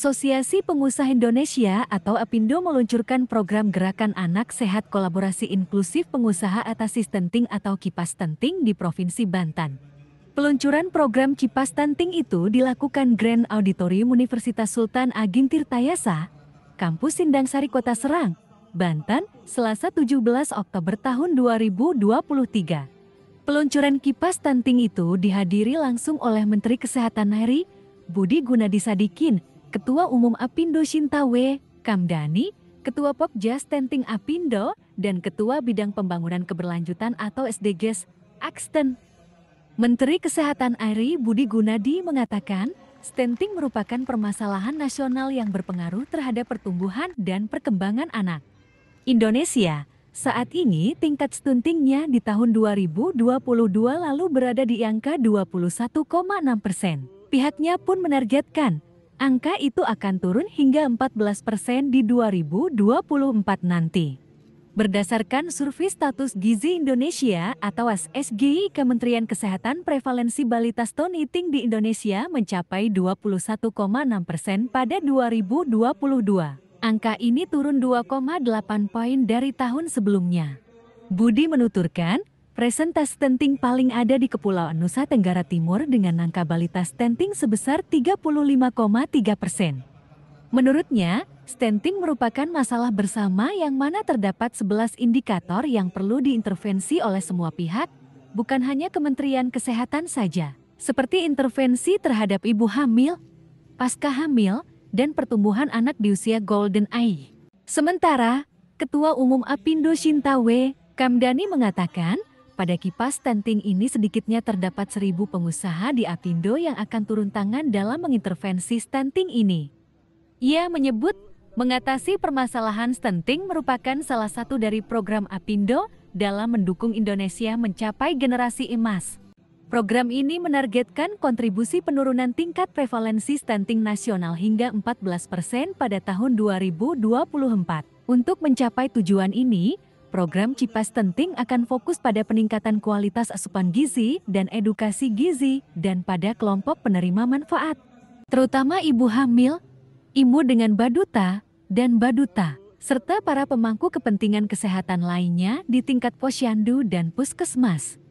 Asosiasi Pengusaha Indonesia atau APindo meluncurkan program Gerakan Anak Sehat Kolaborasi Inklusif Pengusaha atas Stenting atau Kipas Tenting di Provinsi Banten. Peluncuran program Kipas Tenting itu dilakukan Grand Auditorium Universitas Sultan Agung Tirtayasa, Kampus Sindang Sari Kota Serang, Banten, Selasa 17 Oktober tahun 2023. Peluncuran Kipas Tenting itu dihadiri langsung oleh Menteri Kesehatan Heri Budi Gunadi Sadikin, Ketua Umum Apindo Shintawe, Kamdani, Ketua Pokja Stenting Apindo, dan Ketua Bidang Pembangunan Keberlanjutan atau SDGs, Axton. Menteri Kesehatan Ari Budi Gunadi mengatakan, stenting merupakan permasalahan nasional yang berpengaruh terhadap pertumbuhan dan perkembangan anak. Indonesia saat ini tingkat stuntingnya di tahun 2022 lalu berada di angka 21,6 persen. Pihaknya pun menargetkan Angka itu akan turun hingga 14% di 2024 nanti. Berdasarkan survei status gizi Indonesia atau SSGI Kementerian Kesehatan prevalensi balita stone eating di Indonesia mencapai 21,6 persen pada 2022. Angka ini turun 2,8 poin dari tahun sebelumnya. Budi menuturkan, Presentas stenting paling ada di Kepulauan Nusa Tenggara Timur dengan angka balita stenting sebesar 35,3 persen. Menurutnya, stenting merupakan masalah bersama yang mana terdapat 11 indikator yang perlu diintervensi oleh semua pihak, bukan hanya Kementerian Kesehatan saja, seperti intervensi terhadap ibu hamil, pasca hamil, dan pertumbuhan anak di usia golden age. Sementara, Ketua Umum Apindo Shintawe, Kamdani mengatakan, pada kipas tenting ini sedikitnya terdapat seribu pengusaha di Apindo yang akan turun tangan dalam mengintervensi stenting ini. Ia menyebut, mengatasi permasalahan stenting merupakan salah satu dari program Apindo dalam mendukung Indonesia mencapai generasi emas. Program ini menargetkan kontribusi penurunan tingkat prevalensi stunting nasional hingga 14 persen pada tahun 2024. Untuk mencapai tujuan ini, program CIPAS Tenting akan fokus pada peningkatan kualitas asupan gizi dan edukasi gizi dan pada kelompok penerima manfaat, terutama ibu hamil, ibu dengan baduta, dan baduta, serta para pemangku kepentingan kesehatan lainnya di tingkat posyandu dan puskesmas.